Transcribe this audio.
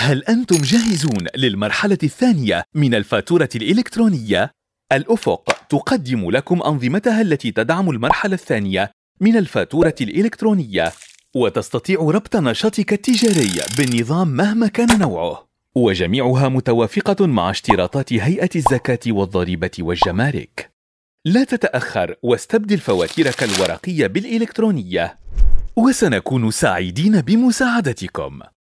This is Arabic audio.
هل أنتم جاهزون للمرحلة الثانية من الفاتورة الإلكترونية؟ الأفق تقدم لكم أنظمتها التي تدعم المرحلة الثانية من الفاتورة الإلكترونية وتستطيع ربط نشاطك التجاري بالنظام مهما كان نوعه وجميعها متوافقة مع اشتراطات هيئة الزكاة والضريبة والجمارك لا تتأخر واستبدل فواتيرك الورقية بالإلكترونية وسنكون سعيدين بمساعدتكم